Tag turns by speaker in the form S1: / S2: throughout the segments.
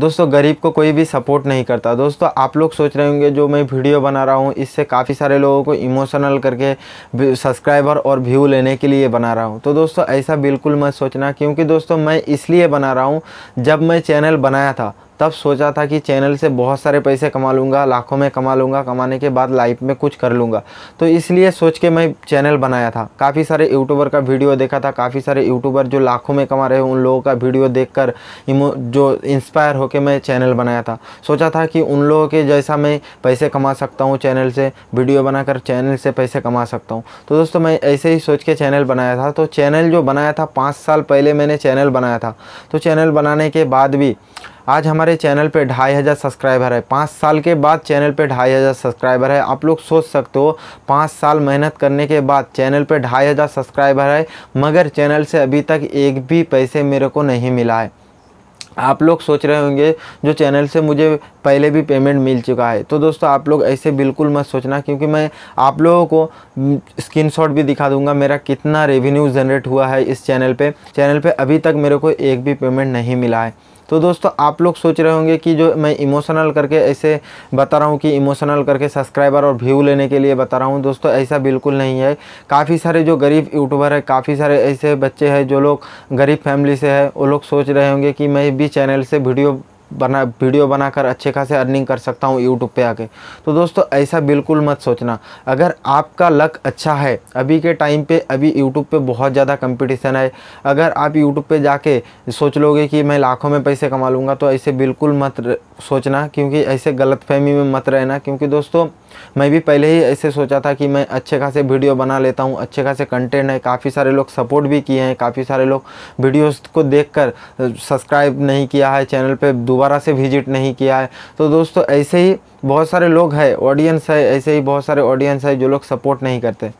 S1: दोस्तों गरीब को कोई भी सपोर्ट नहीं करता दोस्तों आप लोग सोच रहे होंगे जो मैं वीडियो बना रहा हूँ इससे काफ़ी सारे लोगों को इमोशनल करके सब्सक्राइबर और व्यू लेने के लिए बना रहा हूँ तो दोस्तों ऐसा बिल्कुल मत सोचना क्योंकि दोस्तों मैं इसलिए बना रहा हूँ जब मैं चैनल बनाया था तब सोचा था कि चैनल से बहुत सारे पैसे कमा लूँगा लाखों में कमा लूँगा कमाने के बाद लाइफ में कुछ कर लूँगा तो इसलिए सोच के मैं चैनल बनाया था काफ़ी सारे यूट्यूबर का वीडियो देखा था काफ़ी सारे यूट्यूबर जो लाखों में कमा रहे हैं उन लोगों का वीडियो देख कर जो इंस्पायर होकर मैं चैनल बनाया था सोचा था कि उन लोगों के जैसा मैं पैसे कमा सकता हूँ चैनल से वीडियो बनाकर चैनल से पैसे कमा सकता हूँ तो दोस्तों मैं ऐसे ही सोच के चैनल बनाया था तो चैनल जो बनाया था पाँच साल पहले मैंने चैनल बनाया था तो चैनल बनाने के बाद भी आज हमारे चैनल पे ढाई हज़ार सब्सक्राइबर है पाँच साल के बाद चैनल पे ढाई हज़ार सब्सक्राइबर है आप लोग सोच सकते हो पाँच साल मेहनत करने के बाद चैनल पे ढाई हज़ार सब्सक्राइबर है मगर चैनल से अभी तक एक भी पैसे मेरे को नहीं मिला है आप लोग सोच रहे होंगे जो चैनल से मुझे पहले भी पेमेंट मिल चुका है तो दोस्तों आप लोग ऐसे बिल्कुल मत सोचना क्योंकि मैं आप लोगों को स्क्रीनशॉट भी दिखा दूंगा मेरा कितना रेवेन्यू जनरेट हुआ है इस चैनल पे चैनल पे अभी तक मेरे को एक भी पेमेंट नहीं मिला है तो दोस्तों आप लोग सोच रहे होंगे कि जो मैं इमोशनल करके ऐसे बता रहा हूँ कि इमोशनल करके सब्सक्राइबर और व्यू लेने के लिए बता रहा हूँ दोस्तों ऐसा बिल्कुल नहीं है काफ़ी सारे जो गरीब यूट्यूबर है काफ़ी सारे ऐसे बच्चे हैं जो लोग गरीब फैमिली से है वो लोग सोच रहे होंगे कि मैं भी चैनल से वीडियो बना वीडियो बनाकर अच्छे खासे अर्निंग कर सकता हूँ यूट्यूब पे आके तो दोस्तों ऐसा बिल्कुल मत सोचना अगर आपका लक अच्छा है अभी के टाइम पे अभी यूट्यूब पे बहुत ज़्यादा कंपटीशन है अगर आप यूट्यूब पे जाके सोच लोगे कि मैं लाखों में पैसे कमा लूँगा तो ऐसे बिल्कुल मत सोचना क्योंकि ऐसे गलत में मत रहना क्योंकि दोस्तों मैं भी पहले ही ऐसे सोचा था कि मैं अच्छे खासे वीडियो बना लेता हूँ अच्छे खासे कंटेंट है काफ़ी सारे लोग सपोर्ट भी किए हैं काफ़ी सारे लोग वीडियोस को देखकर सब्सक्राइब नहीं किया है चैनल पे दोबारा से विजिट नहीं किया है तो दोस्तों ऐसे ही बहुत सारे लोग हैं ऑडियंस है ऐसे ही बहुत सारे ऑडियंस है जो लोग सपोर्ट नहीं करते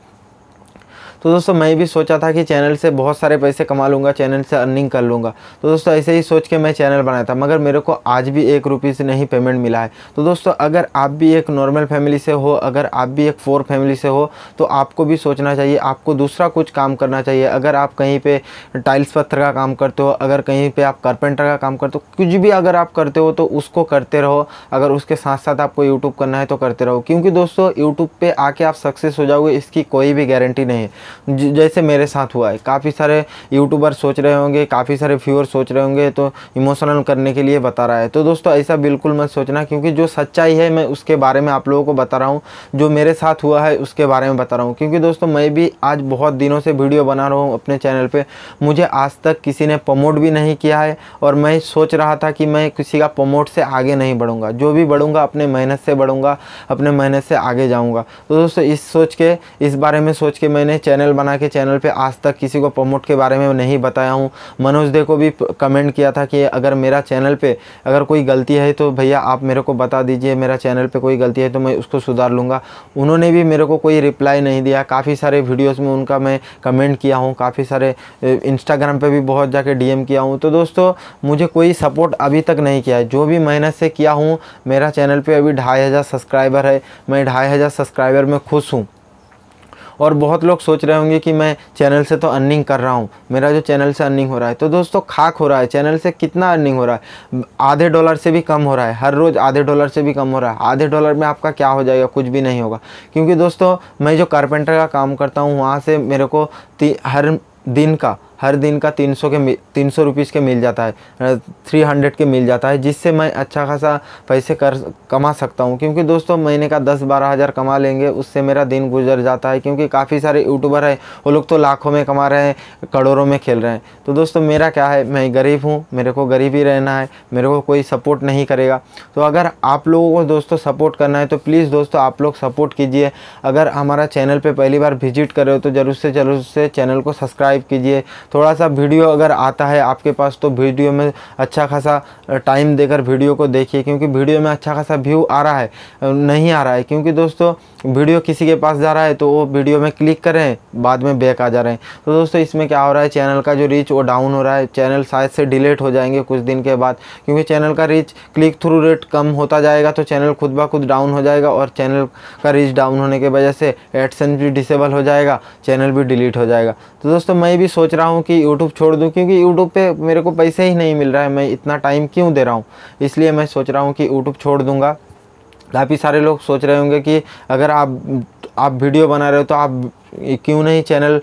S1: तो दोस्तों मैं भी सोचा था कि चैनल से बहुत सारे पैसे कमा लूँगा चैनल से अर्निंग कर लूँगा तो दोस्तों ऐसे ही सोच के मैं चैनल बनाया था मगर मेरे को आज भी एक रुपीज़ नहीं पेमेंट मिला है तो दोस्तों अगर आप भी एक नॉर्मल फैमिली से हो अगर आप भी एक फोर फैमिली से हो तो आपको भी सोचना चाहिए आपको दूसरा कुछ काम करना चाहिए अगर आप कहीं पर टाइल्स पत्थर का काम करते हो अगर कहीं पर आप कारपेंटर का काम करते हो कुछ भी अगर आप करते हो तो उसको करते रहो अगर उसके साथ साथ आपको यूट्यूब करना है तो करते रहो क्योंकि दोस्तों यूट्यूब पर आके आप सक्सेस हो जाओगे इसकी कोई भी गारंटी नहीं है जैसे मेरे साथ हुआ है काफ़ी सारे यूट्यूबर सोच रहे होंगे काफ़ी सारे व्यूअर सोच रहे होंगे तो इमोशनल करने के लिए बता रहा है तो दोस्तों ऐसा बिल्कुल मत सोचना क्योंकि जो सच्चाई है मैं उसके बारे में आप लोगों को बता रहा हूँ जो मेरे साथ हुआ है उसके बारे में बता रहा हूँ क्योंकि दोस्तों मैं भी आज बहुत दिनों से वीडियो बना रहा हूँ अपने चैनल पर मुझे आज तक किसी ने प्रमोट भी नहीं किया है और मैं सोच रहा था कि मैं किसी का प्रमोट से आगे नहीं बढ़ूँगा जो भी बढ़ूँगा अपने मेहनत से बढ़ूँगा अपने मेहनत से आगे जाऊँगा तो दोस्तों इस सोच के इस बारे में सोच के मैंने चैनल चैनल बना के चैनल पे आज तक किसी को प्रमोट के बारे में नहीं बताया हूँ मनोज दे को भी कमेंट किया था कि अगर मेरा चैनल पे अगर कोई गलती है तो भैया आप मेरे को बता दीजिए मेरा चैनल पे कोई गलती है तो मैं उसको सुधार लूँगा उन्होंने भी मेरे को कोई रिप्लाई नहीं दिया काफ़ी सारे वीडियोज़ में उनका मैं कमेंट किया हूँ काफ़ी सारे इंस्टाग्राम पर भी बहुत जाके डी किया हूँ तो दोस्तों मुझे कोई सपोर्ट अभी तक नहीं किया है जो भी मेहनत से किया हूँ मेरा चैनल पर अभी ढाई सब्सक्राइबर है मैं ढाई सब्सक्राइबर में खुश हूँ और बहुत लोग सोच रहे होंगे कि मैं चैनल से तो अर्निंग कर रहा हूँ मेरा जो चैनल से अर्निंग हो रहा है तो दोस्तों खाक हो रहा है चैनल से कितना अर्निंग हो रहा है आधे डॉलर से भी कम हो रहा है हर रोज़ आधे डॉलर से भी कम हो रहा है आधे डॉलर में आपका क्या हो जाएगा कुछ भी नहीं होगा क्योंकि दोस्तों मैं जो कारपेंटर का काम करता हूँ वहाँ से मेरे को हर दिन का हर दिन का तीन सौ के तीन सौ रुपीज़ के मिल जाता है थ्री हंड्रेड के मिल जाता है जिससे मैं अच्छा खासा पैसे कर कमा सकता हूँ क्योंकि दोस्तों महीने का दस बारह हज़ार कमा लेंगे उससे मेरा दिन गुजर जाता है क्योंकि काफ़ी सारे यूट्यूबर हैं वो लोग तो लाखों में कमा रहे हैं करोड़ों में खेल रहे हैं तो दोस्तों मेरा क्या है मैं गरीब हूँ मेरे को गरीब ही रहना है मेरे को कोई सपोर्ट नहीं करेगा तो अगर आप लोगों को दोस्तों सपोर्ट करना है तो प्लीज़ दोस्तों आप लोग सपोर्ट कीजिए अगर हमारा चैनल पर पहली बार विजिट कर रहे हो तो ज़रूर से ज़रूर से चैनल को सब्सक्राइब कीजिए थोड़ा सा वीडियो अगर आता है आपके पास तो वीडियो में अच्छा खासा टाइम देकर वीडियो को देखिए क्योंकि वीडियो में अच्छा खासा व्यू आ रहा है नहीं आ रहा है क्योंकि दोस्तों वीडियो किसी के पास जा रहा है तो वो वीडियो में क्लिक कर रहे हैं बाद में बैक आ जा रहे हैं तो दोस्तों इसमें क्या हो रहा है चैनल का जो रीच वो डाउन हो रहा है चैनल शायद से डिलीट हो जाएंगे कुछ दिन के बाद क्योंकि चैनल का रीच क्लिक थ्रू रेट कम होता जाएगा तो चैनल खुद ब खुद डाउन हो जाएगा और चैनल का रीच डाउन होने की वजह से एडसेंस भी डिसेबल हो जाएगा चैनल भी डिलीट हो जाएगा तो दोस्तों मैं भी सोच रहा हूँ हूँ कि यूट्यूब छोड़ दूँ क्योंकि यूट्यूब पे मेरे को पैसे ही नहीं मिल रहा है मैं इतना टाइम क्यों दे रहा हूँ इसलिए मैं सोच रहा हूँ कि यूट्यूब छोड़ दूँगा काफ़ी सारे लोग सोच रहे होंगे कि अगर आप आप वीडियो बना रहे हो तो आप क्यों नहीं चैनल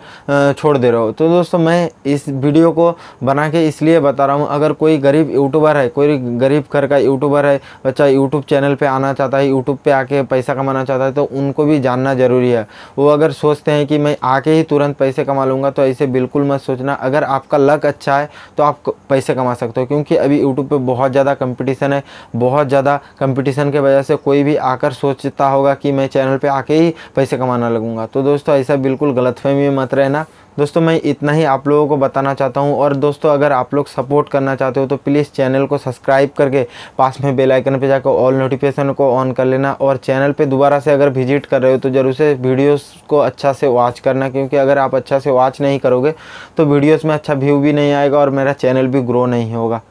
S1: छोड़ दे रहे हो तो दोस्तों मैं इस वीडियो को बना के इसलिए बता रहा हूँ अगर कोई गरीब यूट्यूबर है कोई गरीब घर का यूट्यूबर है बच्चा यूट्यूब चैनल पे आना चाहता है यूट्यूब पे आके पैसा कमाना चाहता है तो उनको भी जानना ज़रूरी है वो अगर सोचते हैं कि मैं आके ही तुरंत पैसे कमा लूँगा तो ऐसे बिल्कुल मत सोचना अगर आपका लक अच्छा है तो आप पैसे कमा सकते हो क्योंकि अभी यूट्यूब पर बहुत ज़्यादा कंपटीशन है बहुत ज़्यादा कंपटीशन की वजह से कोई भी आकर सोचता होगा कि मैं चैनल पर आके ही पैसे कमाना लगूँगा तो दोस्तों ऐसा सब बिल्कुल गलतफहमी में मत रहना दोस्तों मैं इतना ही आप लोगों को बताना चाहता हूं और दोस्तों अगर आप लोग सपोर्ट करना चाहते हो तो प्लीज़ चैनल को सब्सक्राइब करके पास में बेल आइकन पे जाकर ऑल नोटिफिकेशन को ऑन कर लेना और चैनल पे दोबारा से अगर विजिट कर रहे हो तो ज़रूर से वीडियोस को अच्छा से वॉच करना क्योंकि अगर आप अच्छा से वॉच नहीं करोगे तो वीडियोज़ में अच्छा व्यू भी नहीं आएगा और मेरा चैनल भी ग्रो नहीं होगा